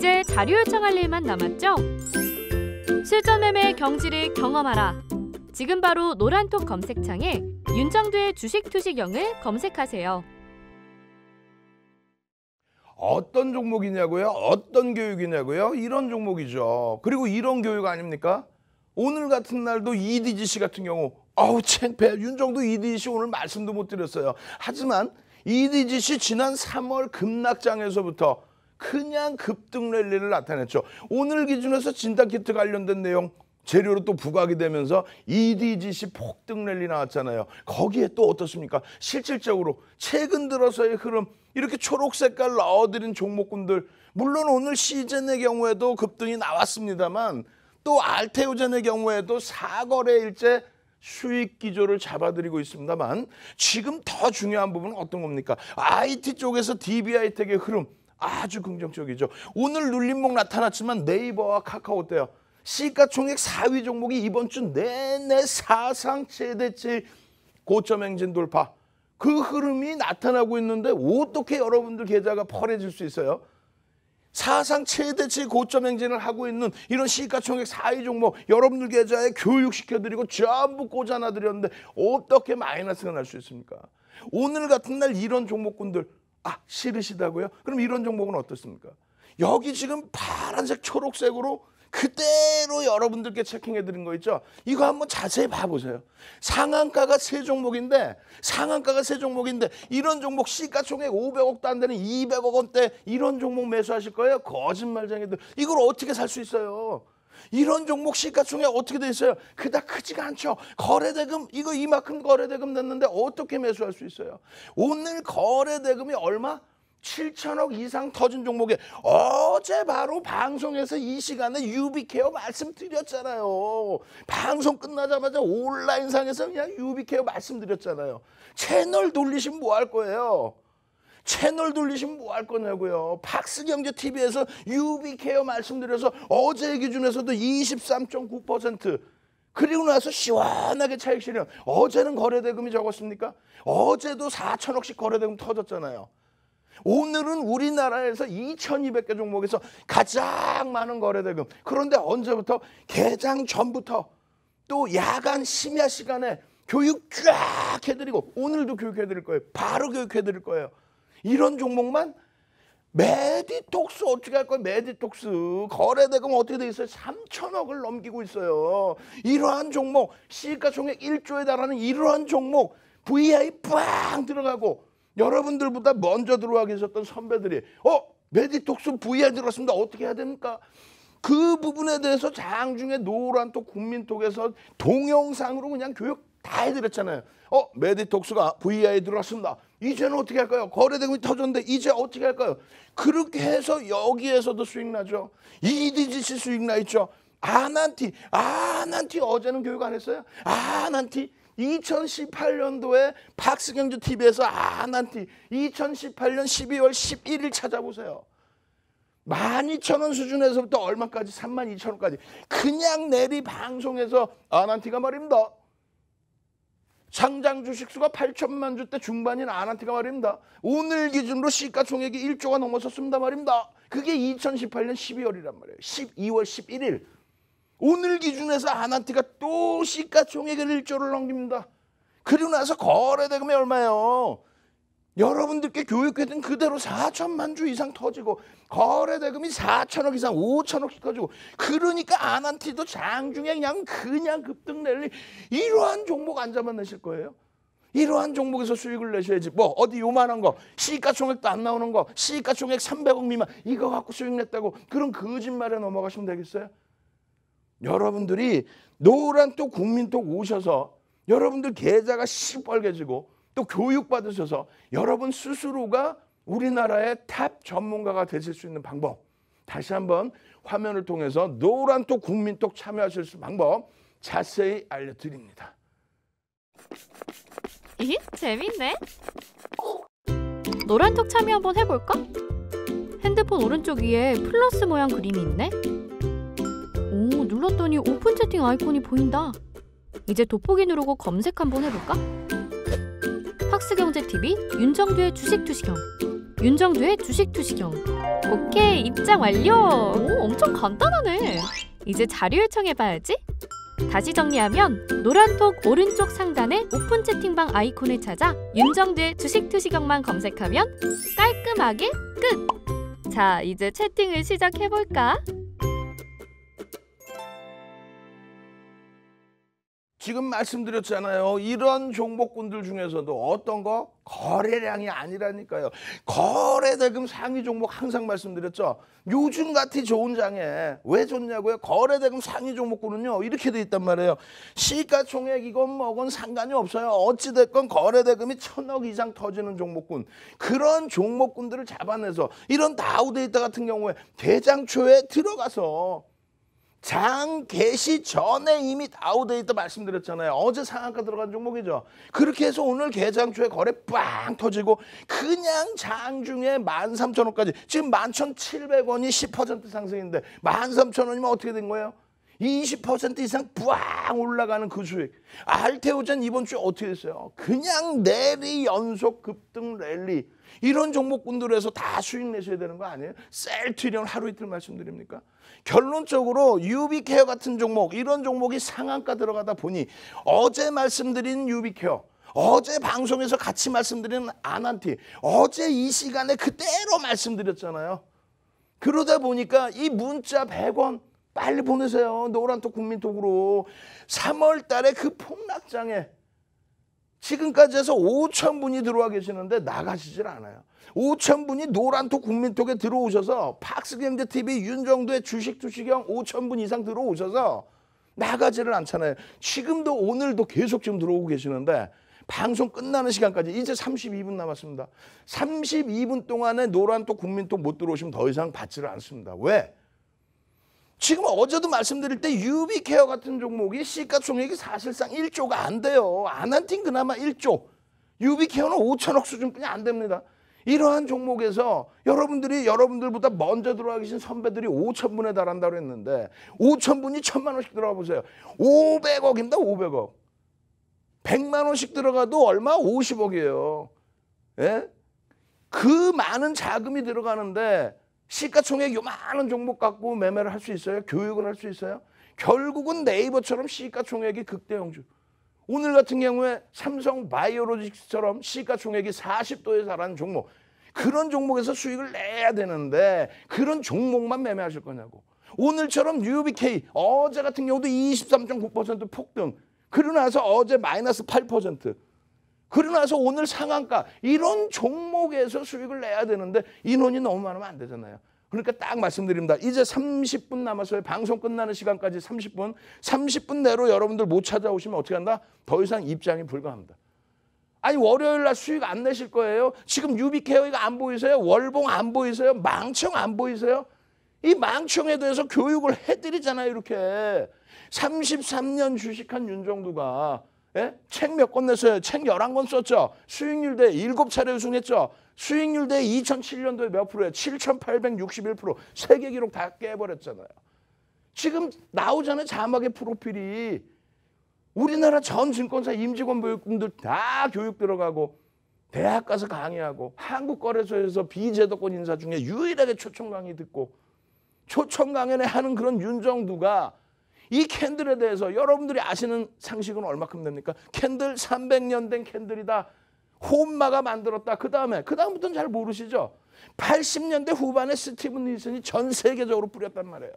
이제 자료 요청할 일만 남았죠? 실전 매매 경지를 경험하라. 지금 바로 노란톡 검색창에 윤정두의 주식 투시경을 검색하세요. 어떤 종목이냐고요? 어떤 교육이냐고요? 이런 종목이죠. 그리고 이런 교육 아닙니까? 오늘 같은 날도 이디지 e 씨 같은 경우 아우 창피 윤정도 이디지 e 씨 오늘 말씀도 못 드렸어요. 하지만 이디지 e 씨 지난 3월 급락장에서부터 그냥 급등 랠리를 나타냈죠. 오늘 기준에서 진단키트 관련된 내용 재료로 또 부각이 되면서 EDGC 폭등 랠리 나왔잖아요. 거기에 또 어떻습니까? 실질적으로 최근 들어서의 흐름 이렇게 초록 색깔 넣어드린 종목군들 물론 오늘 시즌의 경우에도 급등이 나왔습니다만 또 알테오젠의 경우에도 사거래일제 수익 기조를 잡아들이고 있습니다만 지금 더 중요한 부분은 어떤 겁니까? IT 쪽에서 d b i 택의 흐름 아주 긍정적이죠. 오늘 눌림목 나타났지만 네이버와 카카오때요. 시가총액 4위 종목이 이번 주 내내 사상 최대치 고점 행진 돌파. 그 흐름이 나타나고 있는데 어떻게 여러분들 계좌가 펄해질 수 있어요? 사상 최대치 고점 행진을 하고 있는 이런 시가총액 4위 종목 여러분들 계좌에 교육시켜드리고 전부 꽂아놔드렸는데 어떻게 마이너스가 날 수 있습니까? 오늘 같은 날 이런 종목군들 아, 싫으시다고요? 그럼 이런 종목은 어떻습니까? 여기 지금 파란색, 초록색으로 그대로 여러분들께 체킹해 드린 거 있죠? 이거 한번 자세히 봐보세요. 상한가가 세 종목인데, 상한가가 세 종목인데, 이런 종목 시가총액 500억도 안 되는 200억 원대 이런 종목 매수하실 거예요? 거짓말쟁이들. 이걸 어떻게 살 수 있어요? 이런 종목 시가총액 어떻게 돼 있어요? 그닥 크지가 않죠. 거래대금 이거 이만큼 거래대금 냈는데 어떻게 매수할 수 있어요? 오늘 거래대금이 얼마? 7천억 이상 터진 종목에 어제 바로 방송에서 이 시간에 유비케어 말씀드렸잖아요. 방송 끝나자마자 온라인상에서 그냥 유비케어 말씀드렸잖아요. 채널 돌리시면 뭐 할 거예요? 채널 돌리시면 뭐 할 거냐고요. 박스경제 TV에서 유비케어 말씀드려서 어제 기준에서도 23.9% 그리고 나서 시원하게 차익 실현. 어제는 거래대금이 적었습니까? 어제도 4천억씩 거래대금 터졌잖아요. 오늘은 우리나라에서 2,200개 종목에서 가장 많은 거래대금. 그런데 언제부터? 개장 전부터 또 야간 심야 시간에 교육 쫙 해드리고 오늘도 교육해드릴 거예요. 바로 교육해드릴 거예요. 이런 종목만 메디톡스 어떻게 할 거야 메디톡스 거래대금 어떻게 돼 있어요 3천억을 넘기고 있어요 이러한 종목 시가총액 1조에 달하는 이러한 종목 VI 빵 들어가고 여러분들보다 먼저 들어와 계셨던 선배들이 어 메디톡스 VI 들어갔습니다 어떻게 해야 됩니까 그 부분에 대해서 장중에 노란톡 국민톡에서 동영상으로 그냥 교육 다 해드렸잖아요 어 메디톡스가 VI 들어갔습니다 이제는 어떻게 할까요? 거래대금이 터졌는데 이제 어떻게 할까요? 그렇게 해서 여기에서도 수익 나죠. 이디지시 수익 나 있죠. 아난티, 아난티 어제는 교육 안 했어요? 아난티 2018년도에 박스경주 TV에서 아난티 2018년 12월 11일 찾아보세요. 12,000원 수준에서부터 얼마까지? 32,000원까지. 그냥 내리 방송에서 아난티가 말입니다. 상장 주식수가 8천만 주대 중반인 아나티가 말입니다. 오늘 기준으로 시가총액이 1조가 넘어섰습니다 말입니다. 그게 2018년 12월이란 말이에요. 12월 11일. 오늘 기준에서 아나티가또 시가총액을 1조를 넘깁니다. 그리고 나서 거래대금이 얼마예요? 여러분들께 교육했던 그대로 4천만 주 이상 터지고 거래 대금이 4천억 이상 5천억씩 터지고 그러니까 아난티도 장중에 그냥 그냥 급등 낼리 이러한 종목 안 잡아내실 거예요. 이러한 종목에서 수익을 내셔야지 뭐 어디 요만한 거 시가총액도 안 나오는 거 시가총액 300억 미만 이거 갖고 수익 냈다고 그런 거짓말에 넘어가시면 되겠어요? 여러분들이 노란 또국민또 오셔서 여러분들 계좌가 시뻘개지고 또 교육받으셔서 여러분 스스로가 우리나라의 탑 전문가가 되실 수 있는 방법. 다시 한번 화면을 통해서 노란 또 국민톡 참여하실 수 있는 방법 자세히 알려드립니다. 이 재밌네. 노란톡 참여 한번 해볼까? 핸드폰 오른쪽 위에 플러스 모양 그림이 있네. 오 눌렀더니 오픈 채팅 아이콘이 보인다. 이제 돋보기 누르고 검색 한번 해볼까? 톡스경제TV 윤정두의 주식투시경 윤정두의 주식투시경 오케이 입장 완료 오 엄청 간단하네 이제 자료 요청해봐야지 다시 정리하면 노란톡 오른쪽 상단의 오픈 채팅방 아이콘을 찾아 윤정두의 주식투시경만 검색하면 깔끔하게 끝! 자 이제 채팅을 시작해볼까? 지금 말씀드렸잖아요. 이런 종목군들 중에서도 어떤 거 거래량이 아니라니까요. 거래대금 상위 종목 항상 말씀드렸죠. 요즘 같이 좋은 장에 왜 좋냐고요. 거래대금 상위 종목군은요. 이렇게 돼 있단 말이에요. 시가총액 이건 뭐건 상관이 없어요. 어찌됐건 거래대금이 천억 이상 터지는 종목군. 그런 종목군들을 잡아내서 이런 다우데이터 같은 경우에 대장초에 들어가서 장 개시 전에 이미 다우데이다 말씀드렸잖아요. 어제 상한가 들어간 종목이죠. 그렇게 해서 오늘 개장초에 거래 빵 터지고 그냥 장중에 13,000원까지 지금 11,700원이 10% 상승인데 13,000원이면 어떻게 된 거예요? 20% 이상 빵 올라가는 그 수익. 알테오젠 이번 주에 어떻게 됐어요? 그냥 내리 연속 급등 랠리. 이런 종목군들에서 다 수익 내셔야 되는 거 아니에요? 셀트리온 하루 이틀 말씀드립니까? 결론적으로 유비케어 같은 종목 이런 종목이 상한가 들어가다 보니 어제 말씀드린 유비케어 어제 방송에서 같이 말씀드린 아난티 어제 이 시간에 그대로 말씀드렸잖아요. 그러다 보니까 이 문자 100원 빨리 보내세요. 노란톡 국민톡으로 3월 달에 그 폭락장에 지금까지 해서 5천 분이 들어와 계시는데 나가시질 않아요. 5천 분이 노란톡 국민톡에 들어오셔서 박스경제TV 윤정도의 주식 투시경 5천 분 이상 들어오셔서 나가지를 않잖아요. 지금도 오늘도 계속 지금 들어오고 계시는데 방송 끝나는 시간까지 이제 32분 남았습니다. 32분 동안에 노란톡 국민톡 못 들어오시면 더 이상 받지를 않습니다. 왜? 지금 어제도 말씀드릴 때 유비 케어 같은 종목이 시가총액이 사실상 1조가 안 돼요. 안 한 팀 그나마 1조. 유비 케어는 5천억 수준뿐이 안 됩니다. 이러한 종목에서 여러분들이 여러분들보다 먼저 들어와 계신 선배들이 5천 분에 달한다고 했는데 5천 분이 천만 원씩 들어가 보세요. 500억입니다. 500억. 100만 원씩 들어가도 얼마? 50억이에요. 예? 그 많은 자금이 들어가는데 시가총액 요만한 종목 갖고 매매를 할 수 있어요? 교육을 할 수 있어요? 결국은 네이버처럼 시가총액이 극대형주. 오늘 같은 경우에 삼성 바이오로직스처럼 시가총액이 40도에 달하는 종목. 그런 종목에서 수익을 내야 되는데 그런 종목만 매매하실 거냐고. 오늘처럼 뉴비케이 어제 같은 경우도 23.9% 폭등. 그러고 나서 어제 마이너스 8%. 그러나서 오늘 상한가 이런 종목에서 수익을 내야 되는데 인원이 너무 많으면 안 되잖아요. 그러니까 딱 말씀드립니다. 이제 30분 남았어요. 방송 끝나는 시간까지 30분. 30분 내로 여러분들 못 찾아오시면 어떻게 한다? 더 이상 입장이 불가합니다. 아니 월요일 날 수익 안 내실 거예요. 지금 유비케어 이거 안 보이세요? 월봉 안 보이세요? 망청 안 보이세요? 이 망청에 대해서 교육을 해드리잖아요. 이렇게 33년 주식한 윤정두가 예? 책 몇 권 냈어요. 책 열한 권 썼죠. 수익률 대 일곱 차례 우승했죠. 수익률 대 2007년도에 몇 프로예요? 7,861% 세계 기록 다 깨버렸잖아요. 지금 나오잖아요. 자막의 프로필이. 우리나라 전 증권사 임직원 교육분들 다 교육 들어가고 대학 가서 강의하고 한국거래소에서 비제도권 인사 중에 유일하게 초청 강의 듣고 초청 강연에 하는 그런 윤정두가 이 캔들에 대해서 여러분들이 아시는 상식은 얼마큼 됩니까? 캔들 300년 된 캔들이다. 혼마가 만들었다. 그 다음에 그 다음부터는 잘 모르시죠. 80년대 후반에 스티븐 니슨이 전 세계적으로 뿌렸단 말이에요.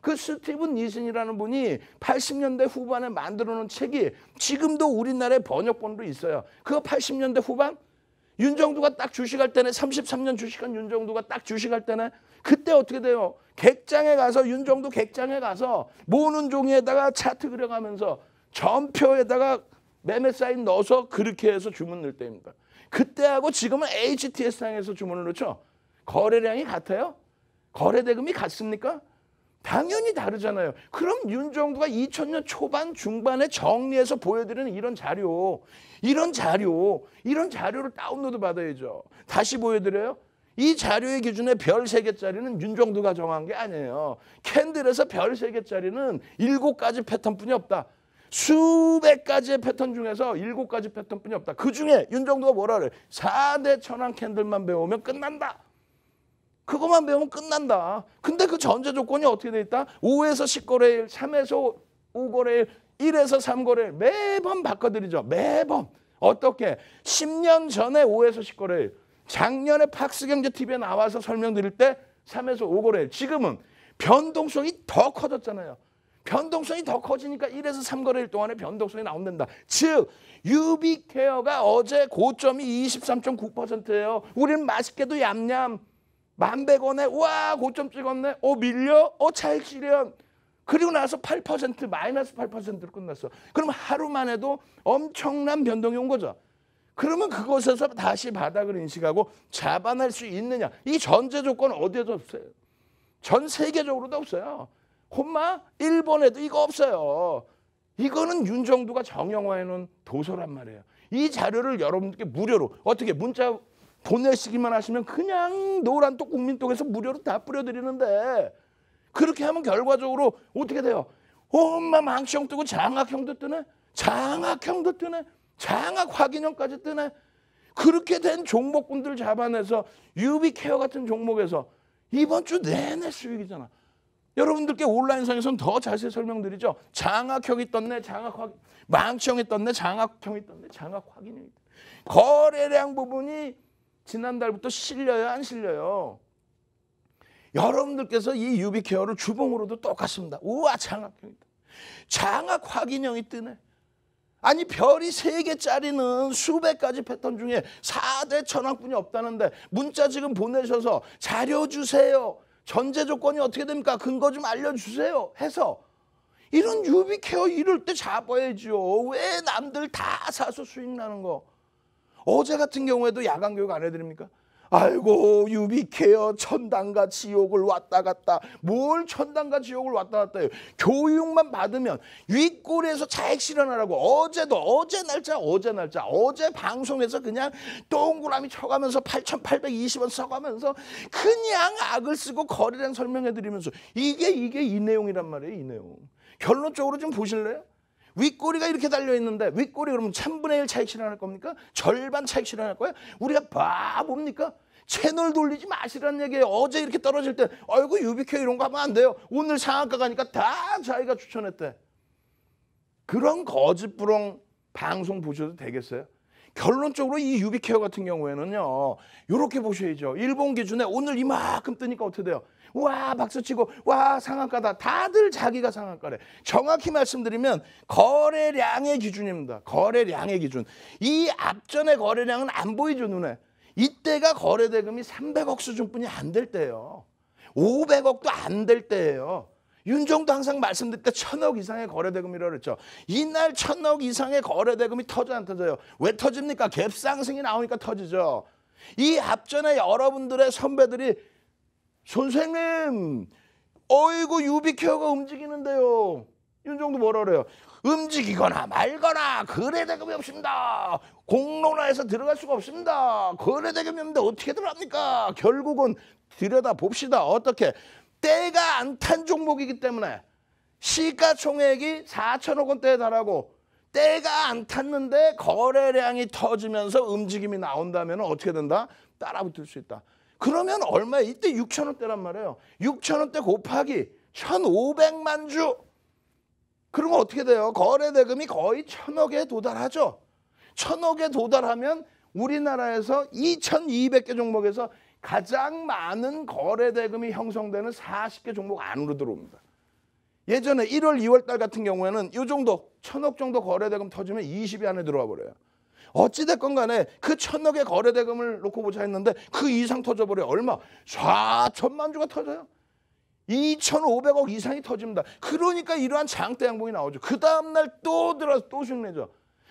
그 스티븐 니슨이라는 분이 80년대 후반에 만들어 놓은 책이 지금도 우리나라에 번역본으로 있어요. 그 80년대 후반 윤정두가 딱 주식할 때는 33년 주식한 윤정두가 딱 주식할 때는 그때 어떻게 돼요? 객장에 가서 윤정두 객장에 가서 모는 종이에다가 차트 그려가면서 전표에다가 매매 사인 넣어서 그렇게 해서 주문 넣을 때입니다. 그때하고 지금은 HTS상에서 주문을 넣죠. 거래량이 같아요? 거래대금이 같습니까? 당연히 다르잖아요. 그럼 윤정부가 2000년 초반 중반에 정리해서 보여드리는 이런 자료, 이런 자료, 이런 자료를 다운로드 받아야죠. 다시 보여드려요. 이 자료의 기준에 별 3개짜리는 윤정도가 정한 게 아니에요. 캔들에서 별 3개짜리는 7가지 패턴뿐이 없다. 수백 가지의 패턴 중에서 일곱 가지 패턴뿐이 없다. 그 중에 윤정도가 뭐라 그래? 4대 천왕 캔들만 배우면 끝난다. 그것만 배우면 끝난다. 근데 그 전제 조건이 어떻게 돼 있다? 5에서 10거래일, 3에서 5거래일, 1에서 3거래일 매번 바꿔드리죠. 매번. 어떻게? 10년 전에 5에서 10거래일. 작년에 팍스경제TV에 나와서 설명드릴 때 3에서 5거래일. 지금은 변동성이 더 커졌잖아요. 변동성이 더 커지니까 1에서 3거래일 동안에 변동성이 나온다. 즉 유비케어가 어제 고점이 23.9%예요. 우리는 맛있게도 얌얌. 만백원에 와 고점 찍었네. 어 밀려. 어 차익실현. 그리고 나서 8% 마이너스 8%로 끝났어. 그럼 하루만 해도 엄청난 변동이 온 거죠. 그러면 그곳에서 다시 바닥을 인식하고 잡아낼 수 있느냐. 이 전제 조건 어디에도 없어요. 전 세계적으로도 없어요. 혼마 일본에도 이거 없어요. 이거는 윤정두가 정형화해 놓은 도서란 말이에요. 이 자료를 여러분께 무료로 어떻게 문자 보내시기만 하시면 그냥 노란 똑 국민 똑에서 무료로 다 뿌려드리는데 그렇게 하면 결과적으로 어떻게 돼요? 엄마 망치형 뜨고 장학형도 뜨네. 장학형도 뜨네. 장학 확인형까지 뜨네. 그렇게 된 종목군들 잡아내서 유비케어 같은 종목에서 이번 주 내내 수익이잖아. 여러분들께 온라인상에서는 더 자세히 설명드리죠. 장학형이 떴네, 장학 확 망치형이 떴네, 장학형이 떴네, 장학 확인형이 떴네. 거래량 부분이 지난달부터 실려요 안 실려요? 여러분들께서 이 유비케어를 주봉으로도 똑같습니다. 우와 장학형이다. 장학 확인형이 뜨네. 아니 별이 세개짜리는 수백 가지 패턴 중에 사대 천왕뿐이 없다는데 문자 지금 보내셔서 자료 주세요. 전제 조건이 어떻게 됩니까? 근거 좀 알려주세요. 해서 이런 유비케어 이럴 때 잡아야죠. 왜 남들 다 사서 수익 나는 거. 어제 같은 경우에도 야간 교육 안 해드립니까? 아이고 유비케어 천당과 지옥을 왔다 갔다 뭘 천당과 지옥을 왔다 갔다 해요 교육만 받으면 윗골에서 자 실현하라고 어제도 어제 날짜 어제 날짜 어제 방송에서 그냥 동그라미 쳐가면서 8,820원 써가면서 그냥 악을 쓰고 거래량 설명해드리면서 이게 이게 이 내용이란 말이에요 이 내용 결론적으로 좀 보실래요? 윗꼬리가 이렇게 달려 있는데 윗꼬리 그러면 3분의 1 차익 실현할 겁니까? 절반 차익 실현할 거예요? 우리가 바봅니까? 채널 돌리지 마시라는 얘기예요. 어제 이렇게 떨어질 때 아이고 유비케 이런 거 하면 안 돼요. 오늘 상한가 가니까 다 자기가 추천했대. 그런 거짓부렁 방송 보셔도 되겠어요? 결론적으로 이 유비케어 같은 경우에는요. 이렇게 보셔야죠. 일본 기준에 오늘 이만큼 뜨니까 어떻게 돼요? 와 박수치고 와 상한가다. 다들 자기가 상한가래. 정확히 말씀드리면 거래량의 기준입니다. 거래량의 기준. 이 앞전의 거래량은 안 보이죠 눈에. 이때가 거래대금이 300억 수준뿐이 안 될 때예요. 500억도 안 될 때예요. 윤종도 항상 말씀드릴 때 천억 이상의 거래대금이라고 그랬죠. 이날 천억 이상의 거래대금이 터져 안 터져요. 왜 터집니까? 갭상승이 나오니까 터지죠. 이 앞전에 여러분들의 선배들이 선생님 어이구 유비케어가 움직이는데요. 윤종도 뭐라 그래요? 움직이거나 말거나 거래대금이 없습니다. 공론화에서 들어갈 수가 없습니다. 거래대금이 없는데 어떻게 들어갑니까? 결국은 들여다봅시다. 어떻게 때가 안 탄 종목이기 때문에 시가총액이 4천억 원대에 달하고 때가 안 탔는데 거래량이 터지면서 움직임이 나온다면 어떻게 된다? 따라붙을 수 있다. 그러면 얼마? 야 이때 6천 원대란 말이에요. 6천 원대 곱하기 1,500만 주. 그러면 어떻게 돼요? 거래 대금이 거의 천억에 도달하죠. 천억에 도달하면 우리나라에서 2,200개 종목에서 가장 많은 거래 대금이 형성되는 40개 종목 안으로 들어옵니다. 예전에 1월, 2월 달 같은 경우에는 이 정도 천억 정도 거래 대금 터지면 20위 안에 들어와 버려요. 어찌됐건 간에 그 천억의 거래 대금을 놓고 보자 했는데 그 이상 터져버려 얼마? 4천만 주가 터져요. 2,500억 이상이 터집니다. 그러니까 이러한 장대 양봉이 나오죠. 그 다음날 또들어서또 흉내죠.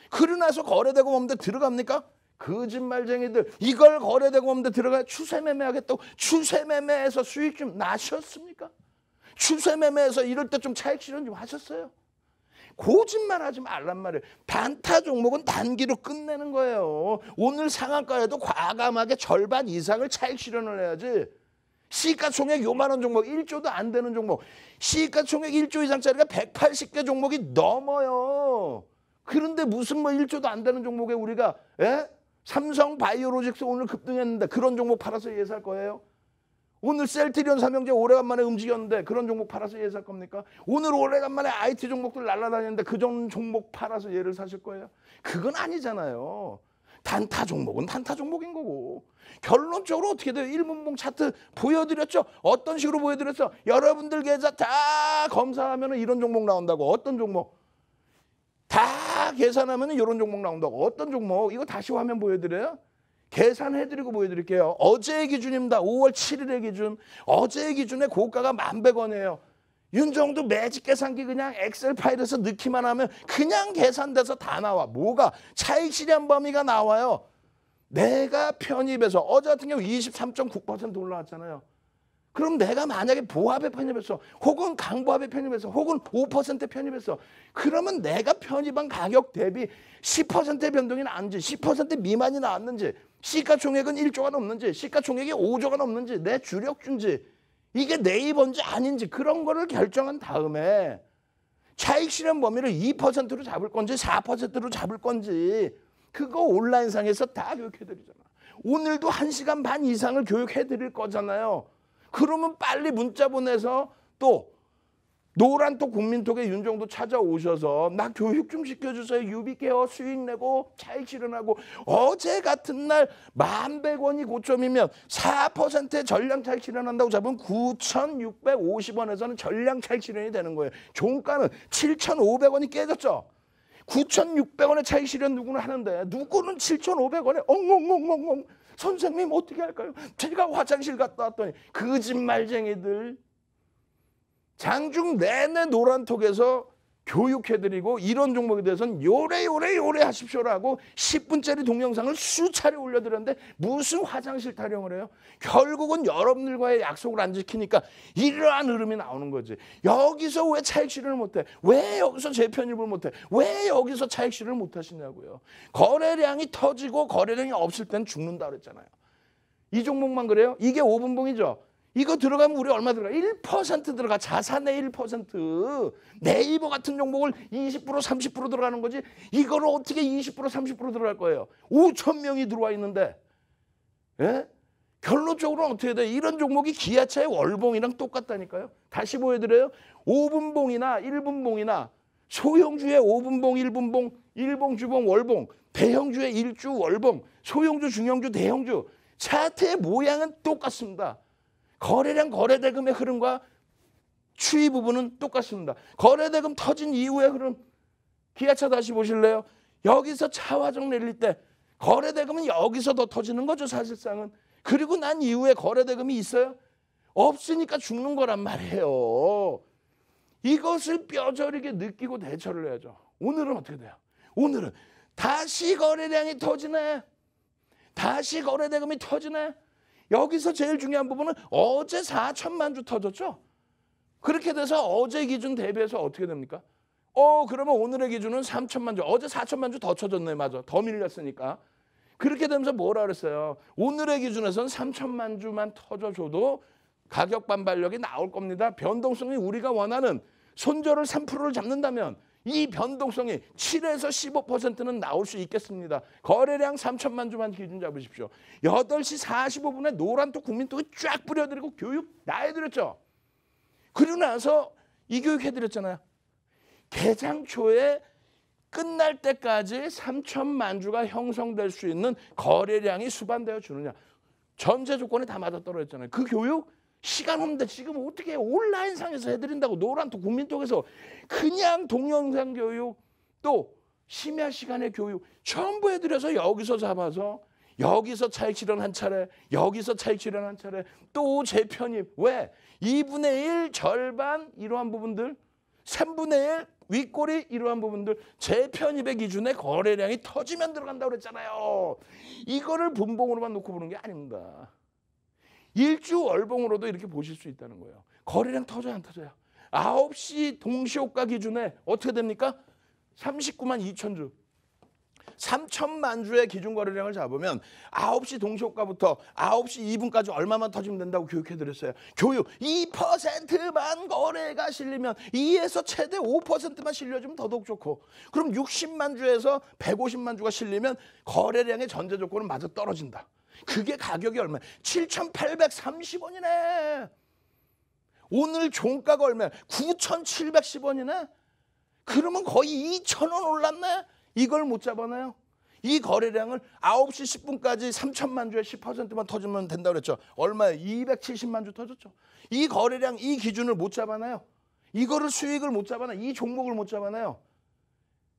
그러나서 거래되고 없는데 들어갑니까? 거짓말쟁이들 이걸 거래되고 없는데 들어가 추세매매하겠다고 추세매매에서 수익 좀 나셨습니까? 추세매매에서 이럴 때 좀 차익 실현 좀 하셨어요? 거짓말하지 말란 말이에요. 단타 종목은 단기로 끝내는 거예요. 오늘 상한가에도 과감하게 절반 이상을 차익 실현을 해야지. 시가총액 요만원 종목, 1조도 안 되는 종목. 시가총액 1조 이상짜리가 180개 종목이 넘어요. 그런데 무슨 뭐 1조도 안 되는 종목에 우리가 에? 예? 삼성 바이오로직스 오늘 급등했는데 그런 종목 팔아서 예사할 거예요? 오늘 셀트리온 삼형제 오래간만에 움직였는데 그런 종목 팔아서 예사할 겁니까? 오늘 오래간만에 IT 종목들 날라다니는데 그런 종목 팔아서 예를 사실 거예요? 그건 아니잖아요. 단타 종목은 단타 종목인 거고 결론적으로 어떻게 돼요? 일문봉 차트 보여드렸죠? 어떤 식으로 보여드렸어? 여러분들 계좌 다 검사하면 이런 종목 나온다고 어떤 종목? 다 계산하면 이런 종목 나온다고. 어떤 종목? 이거 다시 화면 보여드려요? 계산해드리고 보여드릴게요. 어제의 기준입니다. 5월 7일의 기준. 어제의 기준에 고가가 11,100원이에요. 윤정도 매직 계산기 그냥 엑셀 파일에서 넣기만 하면 그냥 계산돼서 다 나와. 뭐가? 차익 실현 범위가 나와요. 내가 편입해서 어제 같은 경우 23.9% 올라왔잖아요. 그럼 내가 만약에 보합에 편입해서 혹은 강보합에 편입해서 혹은 5% 편입해서 그러면 내가 편입한 가격 대비 10%의 변동이 나는지 10% 미만이 나왔는지 시가 총액은 1조가 넘는지 시가 총액이 5조가 넘는지 내 주력주인지 이게 네이버인지 아닌지 그런 거를 결정한 다음에 차익 실현 범위를 2%로 잡을 건지 4%로 잡을 건지 그거 온라인상에서 다 교육해드리잖아. 오늘도 1시간 반 이상을 교육해드릴 거잖아요. 그러면 빨리 문자 보내서 또 노란톡 국민톡에 윤정도 찾아오셔서 나 교육 좀 시켜주세요. 유비케어 수익 내고 차익 실현하고 어제 같은 날만 백원이 고점이면 4%의 전량 차익 실현한다고 잡으면 9,650원에서는 전량 차익 실현이 되는 거예요. 종가는 7,500원이 깨졌죠. 9,600원의 차익 실현 누구는 하는데 누구는 7,500원에 엉엉엉엉엉 선생님 어떻게 할까요? 제가 화장실 갔다 왔더니 거짓말쟁이들 장중 내내 노란톡에서 교육해드리고 이런 종목에 대해서는 요래 요래 요래 하십시오라고 10분짜리 동영상을 수차례 올려드렸는데 무슨 화장실 타령을 해요? 결국은 여러분들과의 약속을 안 지키니까 이러한 흐름이 나오는 거지. 여기서 왜 차익 실현을 못해? 왜 여기서 재편입을 못해? 왜 여기서 차익 실현을 못하시냐고요. 거래량이 터지고 거래량이 없을 땐 죽는다 그랬잖아요. 이 종목만 그래요? 이게 5분봉이죠. 이거 들어가면 우리 얼마 들어가? 1% 들어가. 자산의 1%. 네이버 같은 종목을 20% 30% 들어가는 거지. 이걸 어떻게 20% 30% 들어갈 거예요? 5천 명이 들어와 있는데. 예? 결론적으로는 어떻게 돼? 이런 종목이 기아차의 월봉이랑 똑같다니까요. 다시 보여드려요. 5분봉이나 1분봉이나 소형주의 5분봉, 1분봉, 1봉, 주봉, 월봉, 대형주의 1주, 월봉, 소형주, 중형주, 대형주. 차트의 모양은 똑같습니다. 거래량 거래대금의 흐름과 추이 부분은 똑같습니다. 거래대금 터진 이후의 흐름 기아차 다시 보실래요? 여기서 차화정 내릴 때 거래대금은 여기서 더 터지는 거죠 사실상은. 그리고 난 이후에 거래대금이 있어요? 없으니까 죽는 거란 말이에요. 이것을 뼈저리게 느끼고 대처를 해야죠. 오늘은 어떻게 돼요? 오늘은 다시 거래량이 터지네. 다시 거래대금이 터지네. 여기서 제일 중요한 부분은 어제 4천만 주 터졌죠. 그렇게 돼서 어제 기준 대비해서 어떻게 됩니까? 어 그러면 오늘의 기준은 3천만 주. 어제 4천만 주 더 쳐졌네 맞아. 더 밀렸으니까. 그렇게 되면서 뭐라 그랬어요? 오늘의 기준에선 3천만 주만 터져줘도 가격 반발력이 나올 겁니다. 변동성이 우리가 원하는 손절을 3%를 잡는다면 이 변동성이 7에서 15%는 나올 수 있겠습니다. 거래량 3천만 주만 기준 잡으십시오. 8시 45분에 노란 또 국민톡 쫙 뿌려드리고 교육 나해드렸죠. 그러고 나서 이 교육 해드렸잖아요. 개장 초에 끝날 때까지 3천만 주가 형성될 수 있는 거래량이 수반되어 주느냐. 전제 조건이 다 맞아떨어졌잖아요. 그 교육 시간 없는데 지금 어떻게 온라인상에서 해드린다고 노란토 국민쪽에서 그냥 동영상 교육 또 심야 시간의 교육 전부 해드려서 여기서 잡아서 여기서 차익 실현 한 차례, 여기서 차익 실현 한 차례, 또 재편입. 왜? 2분의 1 절반 이러한 부분들, 3분의 1 윗골이 이러한 부분들 재편입의 기준에 거래량이 터지면 들어간다고 그랬잖아요. 이거를 분봉으로만 놓고 보는 게 아닙니다. 일주 월봉으로도 이렇게 보실 수 있다는 거예요. 거래량 터져요, 안 터져요? 9시 동시호가 기준에 어떻게 됩니까? 39만 2천 주. 3천만 주의 기준 거래량을 잡으면 9시 동시호가부터 9시 2분까지 얼마만 터지면 된다고 교육해드렸어요. 교육 2%만 거래가 실리면 2에서 최대 5%만 실려주면 더더욱 좋고 그럼 60만 주에서 150만 주가 실리면 거래량의 전제 조건은 마저 떨어진다. 그게 가격이 얼마? 야 7,830원이네. 오늘 종가가 얼마야? 9,710원이네. 그러면 거의 2,000원 올랐네. 이걸 못잡아나요이 거래량을 9시 10분까지 3천만 주에 10%만 터지면 된다고 그랬죠. 얼마야 270만 주 터졌죠. 이 거래량 이 기준을 못잡아나요 이거를 수익을 못잡아요이 종목을 못잡아나요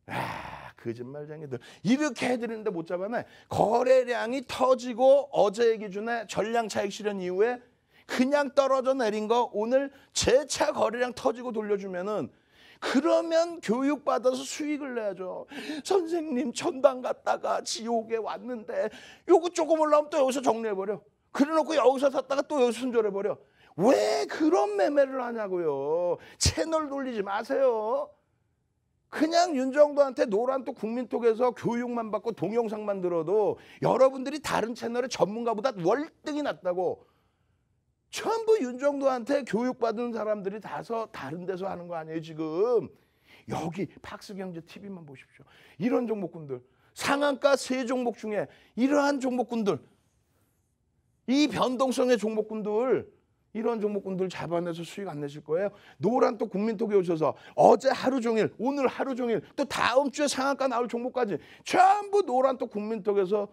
아... 거짓말쟁이들 이렇게 해드리는데 못 잡아내 거래량이 터지고 어제 기준에 전량 차익 실현 이후에 그냥 떨어져 내린 거 오늘 재차 거래량 터지고 돌려주면은 그러면 교육받아서 수익을 내야죠. 선생님 전당 갔다가 지옥에 왔는데 요거 조금 올라오면 또 여기서 정리해버려. 그래놓고 여기서 샀다가 또 여기서 손절해버려. 왜 그런 매매를 하냐고요. 채널 돌리지 마세요. 그냥 윤정도한테 노란톡 국민톡에서 교육만 받고 동영상만 들어도 여러분들이 다른 채널의 전문가보다 월등히 낫다고 전부 윤정도한테 교육받은 사람들이 다서 다른 데서 하는 거 아니에요 지금 여기 박스경제 TV만 보십시오 이런 종목군들 상한가 세 종목 중에 이러한 종목군들 이 변동성의 종목군들 이런 종목군들 잡아내서 수익 안 내실 거예요. 노란 또 국민톡에 오셔서 어제 하루 종일, 오늘 하루 종일, 또 다음 주에 상한가 나올 종목까지 전부 노란 또 국민톡에서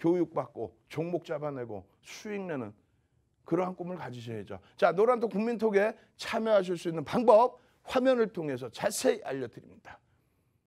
교육받고 종목 잡아내고 수익 내는 그러한 꿈을 가지셔야죠. 자, 노란톡 국민톡에 참여하실 수 있는 방법 화면을 통해서 자세히 알려드립니다.